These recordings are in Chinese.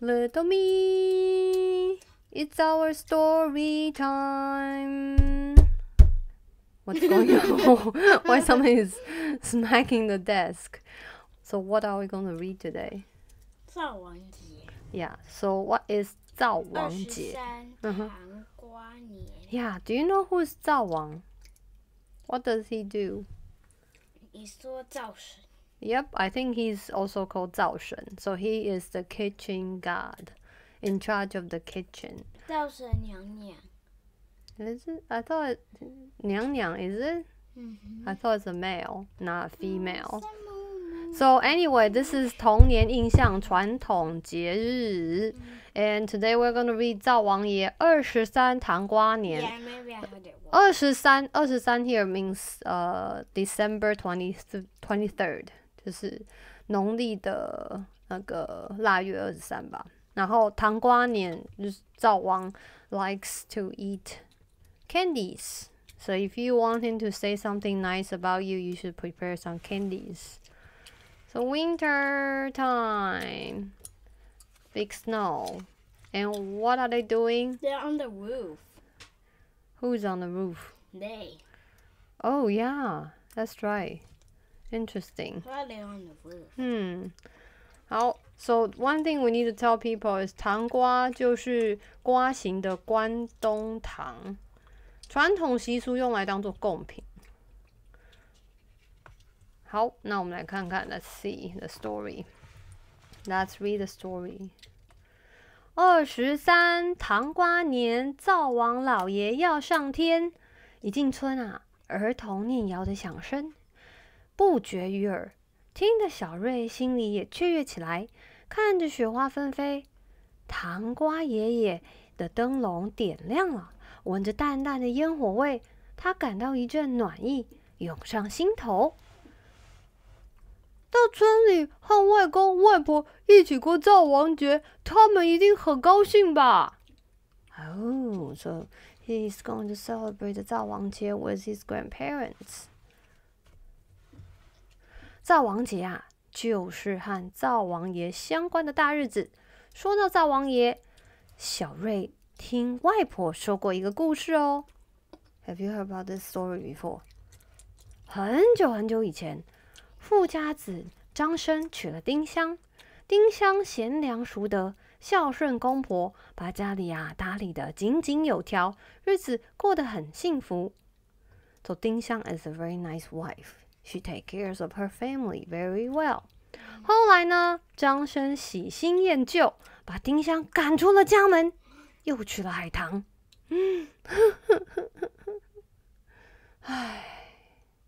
Little me, it's our story time. What's going on? Why someone is smacking the desk? So what are we going to read today? Yeah. So what is 灶王节? Uh -huh. Yeah. Do you know who is Wang? What does he do? 你说造神。Yep, I think he's also called Zhao Shen. So he is the kitchen god, in charge of the kitchen. Zhao Shen Niang Niang. Is it? I thought Niang Niang is it? Mm -hmm. I thought it's a male, not a female. Oh, so anyway, this is 童年印象传统节日, and today we're going to read 赵王爷二十三糖瓜年. here means uh December twenty twenty third. 23rd. 就是农历的那个腊月二十三吧。然后糖瓜年就是赵王 likes to eat candies。So if you want him to say something nice about you, you should prepare some candies. So winter time, big snow, and what are they doing? They're on the roof. Who's on the roof? They. Oh yeah, that's right. Interesting. 嗯，好。So one thing we need to tell people is，糖瓜就是瓜形的关东糖，传统习俗用来当做贡品。好，那我们来看看。Let's see the story. Let's read the story. 二十三，糖瓜年，灶王老爷要上天。一进村啊，儿童念瑶的响声。不绝于耳，听得小瑞心里也雀跃起来。看着雪花纷飞，糖瓜爷爷的灯笼点亮了，闻着淡淡的烟火味，他感到一阵暖意涌上心头。到村里和外公外婆一起过灶王节，他们一定很高兴吧？哦，So he is going to celebrate the 灶王节 with his grandparents. 灶王节啊，就是和灶王爷相关的大日子。说到灶王爷，小瑞听外婆说过一个故事哦。Have you heard about this story before? 很久很久以前，富家子张生娶了丁香。丁香贤良淑德，孝顺公婆，把家里啊打理得井井有条，日子过得很幸福。走，丁香 is a very nice wife. She take cares of her family very well.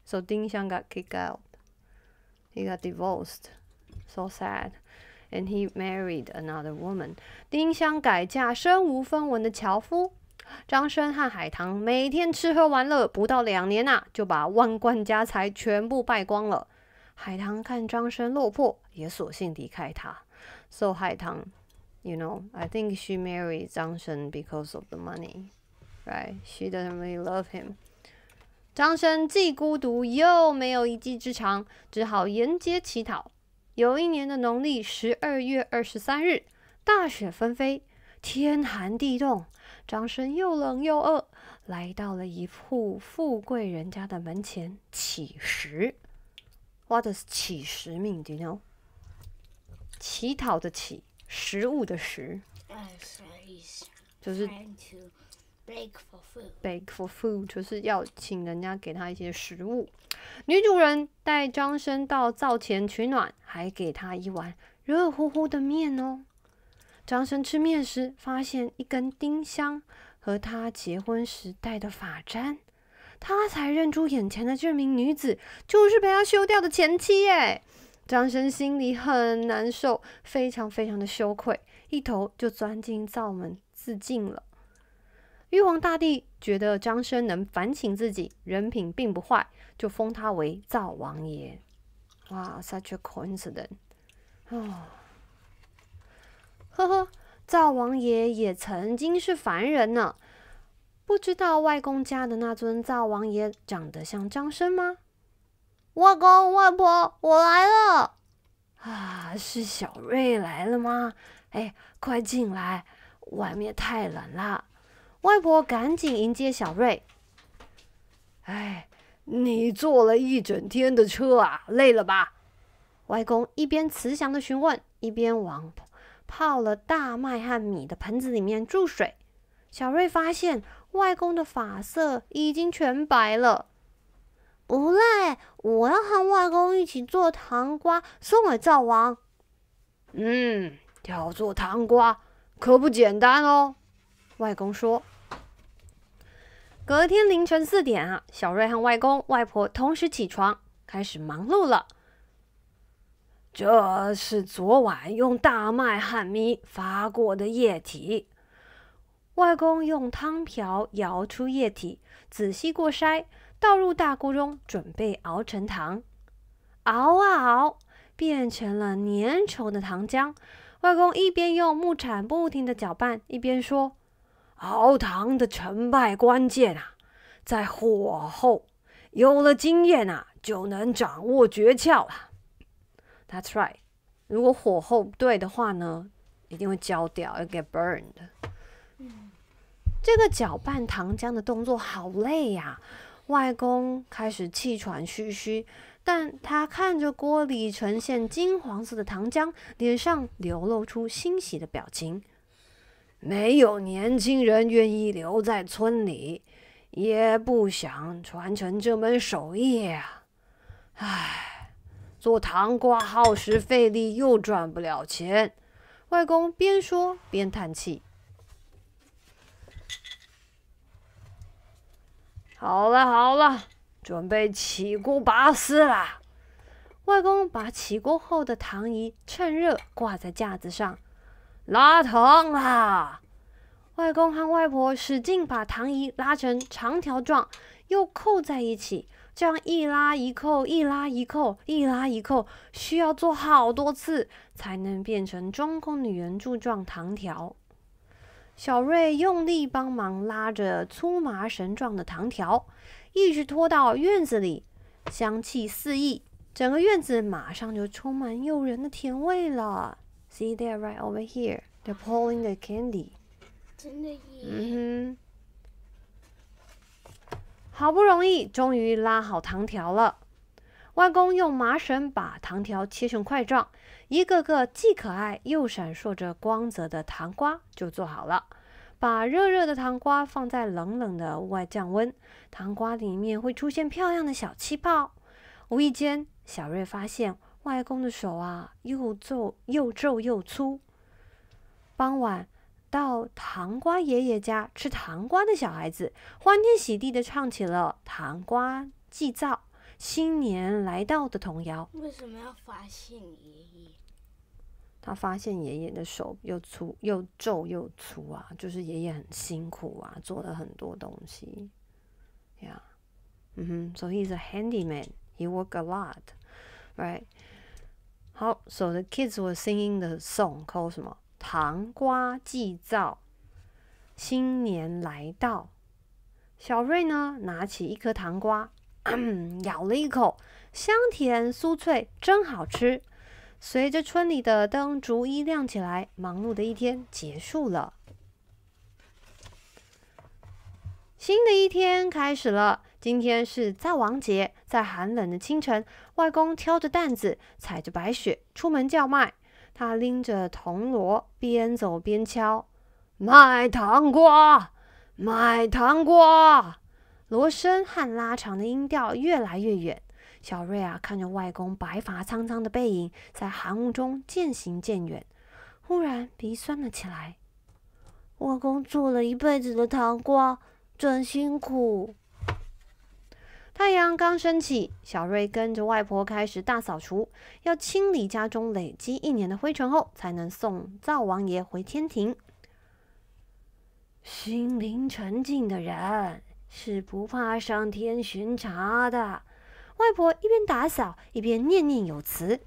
So 丁香 got kicked out. He got divorced. So sad. And he married another woman. 丁香改嫁身无分文的樵夫。张生和海棠每天吃喝玩乐，不到两年呐，就把万贯家财全部败光了。海棠看张生落魄，也索性离开他。So 海棠，you know, I think she married 张生 because of the money, right? She doesn't really love him. 张生既孤独又没有一技之长，只好沿街乞讨。有一年的农历十二月二十三日，大雪纷飞，天寒地冻。张生又冷又饿，来到了一户富贵人家的门前乞食。what is 乞食 mean？know? 乞讨的乞，食物的食。就是，beg for food 就是要请人家给他一些食物。女主人带张生到灶前取暖，还给他一碗热乎乎的面哦。张生吃面时发现一根丁香和他结婚时戴的发簪，他才认出眼前的这名女子就是被他休掉的前妻。哎，张生心里很难受，非常非常的羞愧，一头就钻进灶门自尽了。玉皇大帝觉得张生能反省自己，人品并不坏，就封他为灶王爷。哇，such a coincidence 哦。呵呵，灶王爷也曾经是凡人呢。不知道外公家的那尊灶王爷长得像张生吗？外公、外婆，我来了。啊，是小瑞来了吗？哎，快进来，外面太冷了。外婆赶紧迎接小瑞。哎，你坐了一整天的车啊，累了吧？外公一边慈祥的询问，一边往。泡了大麦和米的盆子里面注水，小瑞发现外公的发色已经全白了。不累，我要和外公一起做糖瓜送给灶王。嗯，要做糖瓜可不简单哦。外公说。隔天凌晨四点啊，小瑞和外公、外婆同时起床，开始忙碌了。这是昨晚用大麦、旱米发过的液体。外公用汤瓢舀出液体，仔细过筛，倒入大锅中，准备熬成糖。熬啊熬，变成了粘稠的糖浆。外公一边用木铲不停地搅拌，一边说：“熬糖的成败关键啊，在火候。有了经验啊，就能掌握诀窍了。” That's right。如果火候不对的话呢，一定会焦掉，要 get burned。嗯，这个搅拌糖浆的动作好累呀，外公开始气喘吁吁，但他看着锅里呈现金黄色的糖浆，脸上流露出欣喜的表情。没有年轻人愿意留在村里，也不想传承这门手艺啊。唉。做糖瓜耗时费力又赚不了钱，外公边说边叹气。好了好了，准备起锅拔丝啦！外公把起锅后的糖衣趁热挂在架子上，拉糖啦！外公和外婆使劲把糖衣拉成长条状，又扣在一起。这样一拉一扣，一拉一扣，一拉一扣，需要做好多次才能变成中空的圆柱状糖条。小瑞用力帮忙拉着粗麻绳状的糖条，一直拖到院子里，香气四溢，整个院子马上就充满诱人的甜味了。See t h e r e right over here? They're pulling the candy。真的耶。嗯哼。好不容易，终于拉好糖条了。外公用麻绳把糖条切成块状，一个个既可爱又闪烁着光泽的糖瓜就做好了。把热热的糖瓜放在冷冷的屋外降温，糖瓜里面会出现漂亮的小气泡。无意间，小瑞发现外公的手啊，又皱又皱又粗。傍晚。到糖瓜爷爷家吃糖瓜的小孩子，欢天喜地的唱起了《糖瓜祭灶，新年来到》的童谣。为什么要发现爷爷？他发现爷爷的手又粗又皱又粗啊，就是爷爷很辛苦啊，做了很多东西。Yeah，嗯哼，so he's a handyman. He w o r k a lot, right? 好，so the kids were singing the song called 什么？糖瓜祭灶，新年来到。小瑞呢，拿起一颗糖瓜，嗯，咬了一口，香甜酥脆，真好吃。随着村里的灯逐一亮起来，忙碌的一天结束了。新的一天开始了，今天是灶王节。在寒冷的清晨，外公挑着担子，踩着白雪，出门叫卖。他拎着铜锣，边走边敲：“卖糖瓜，卖糖瓜。”锣声和拉长的音调越来越远。小瑞啊，看着外公白发苍苍的背影在寒雾中渐行渐远，忽然鼻酸了起来。外公做了一辈子的糖瓜，真辛苦。太阳刚升起，小瑞跟着外婆开始大扫除，要清理家中累积一年的灰尘后，才能送灶王爷回天庭。心灵沉静的人是不怕上天巡查的。外婆一边打扫一边念念有词：“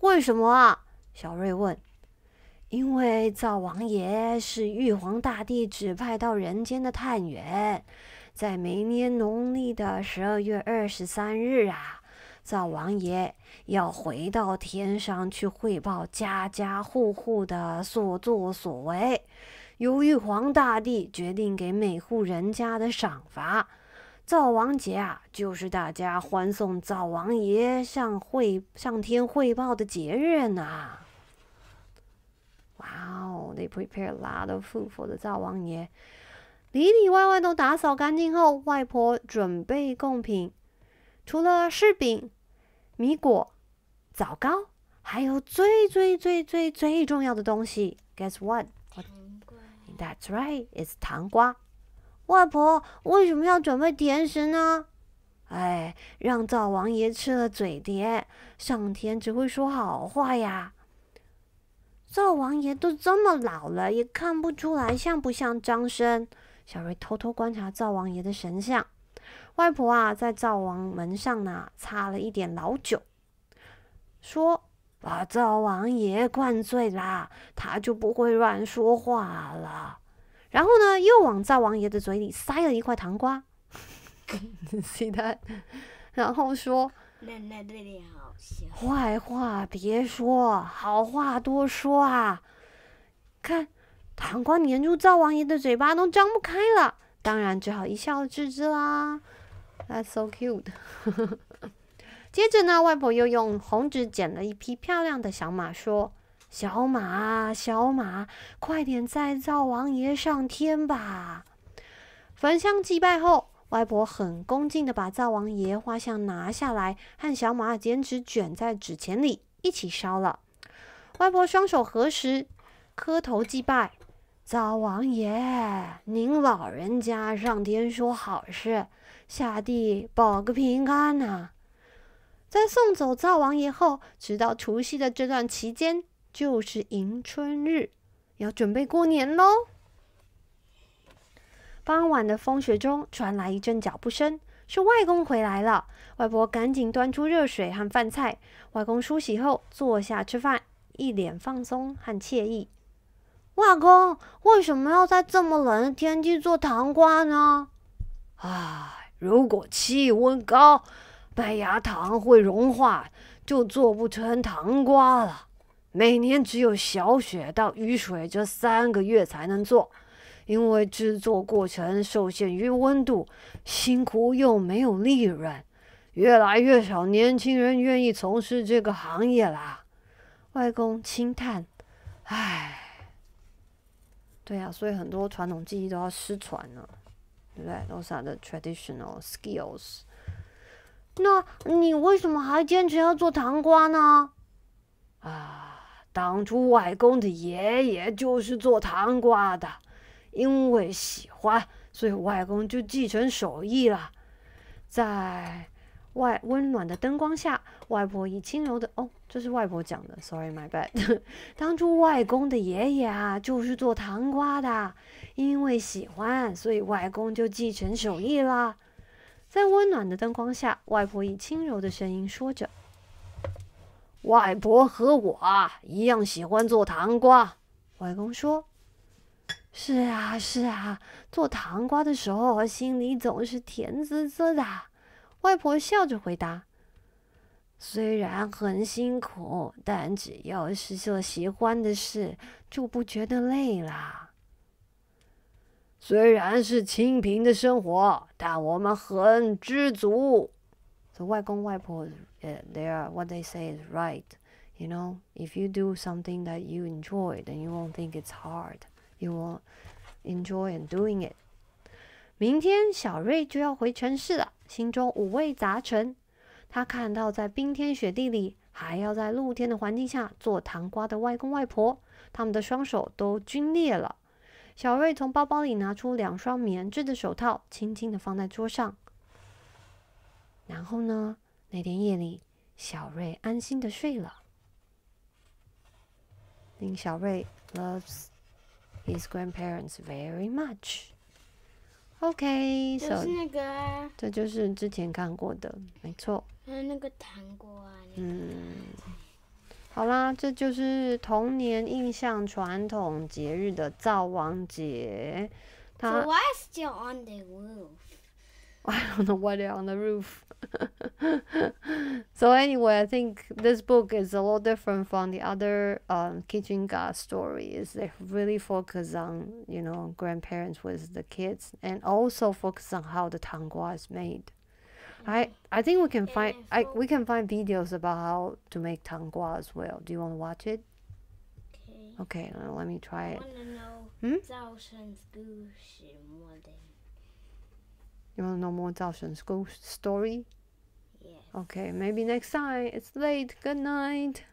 为什么啊？”小瑞问。“因为灶王爷是玉皇大帝指派到人间的探员。”在每年农历的十二月二十三日啊，灶王爷要回到天上去汇报家家户户的所作所为，由玉皇大帝决定给每户人家的赏罚。灶王节啊，就是大家欢送灶王爷上汇上天汇报的节日呢。哇哦 they prepare a lot of food for the 灶王爷里里外外都打扫干净后，外婆准备贡品，除了柿饼、米果、枣糕，还有最最最最最重要的东西。Guess what？That's right，is t 糖瓜。外婆为什么要准备甜食呢？哎，让灶王爷吃了嘴甜，上天只会说好话呀。灶王爷都这么老了，也看不出来像不像张生。小瑞偷偷观察灶王爷的神像，外婆啊，在灶王门上呢擦了一点老酒，说把灶王爷灌醉啦，他就不会乱说话了。然后呢，又往灶王爷的嘴里塞了一块糖瓜，然后说：“你好，坏话别说，好话多说啊，看。”膀胱粘住灶王爷的嘴巴都张不开了，当然只好一笑置之啦。That's so cute。接着呢，外婆又用红纸剪了一匹漂亮的小马，说：“小马，小马，快点载灶王爷上天吧。”焚香祭拜后，外婆很恭敬的把灶王爷画像拿下来，和小马剪纸卷在纸钱里一起烧了。外婆双手合十，磕头祭拜。灶王爷，您老人家上天说好事，下地保个平安呐。在送走灶王爷后，直到除夕的这段期间就是迎春日，要准备过年喽。傍晚的风雪中传来一阵脚步声，是外公回来了。外婆赶紧端出热水和饭菜。外公梳洗后坐下吃饭，一脸放松和惬意。外公，为什么要在这么冷的天气做糖瓜呢？唉，如果气温高，白芽糖会融化，就做不成糖瓜了。每年只有小雪到雨水这三个月才能做，因为制作过程受限于温度，辛苦又没有利润，越来越少年轻人愿意从事这个行业啦。外公轻叹：“唉。”对啊，所以很多传统技艺都要失传了，对不对？are 是 r 的 traditional skills。那你为什么还坚持要做糖瓜呢？啊，当初外公的爷爷就是做糖瓜的，因为喜欢，所以外公就继承手艺了，在。外温暖的灯光下，外婆以轻柔的哦，这是外婆讲的，sorry my bad。当初外公的爷爷啊，就是做糖瓜的，因为喜欢，所以外公就继承手艺啦。在温暖的灯光下，外婆以轻柔的声音说着：“外婆和我一样喜欢做糖瓜。”外公说：“是啊，是啊，做糖瓜的时候，心里总是甜滋滋的。”外婆笑着回答：“虽然很辛苦，但只要是做喜欢的事，就不觉得累啦。虽然是清贫的生活，但我们很知足。”外公外婆，they are what they say is right. You know, if you do something that you enjoy, then you won't think it's hard. You will enjoy a n doing it. 明天小瑞就要回城市了。心中五味杂陈，他看到在冰天雪地里，还要在露天的环境下做糖瓜的外公外婆，他们的双手都皲裂了。小瑞从包包里拿出两双棉质的手套，轻轻的放在桌上。然后呢？那天夜里，小瑞安心的睡了。令小瑞 loves his grandparents very much。O.K. 那个，这就是之前看过的，没错。还有那个糖果啊，嗯，好啦，这就是童年印象传统节日的灶王节。Why is on the roof? I don't know why they're on the roof. so anyway, I think this book is a lot different from the other um, kitchen god stories. They really focus on you know grandparents with the kids, and also focus on how the tangua is made. I I think we can find I we can find videos about how to make tangua as well. Do you want to watch it? Okay. Okay, uh, let me try it. Hmm. You want to know more Darshan school story? Yes. Okay, maybe next time. It's late. Good night.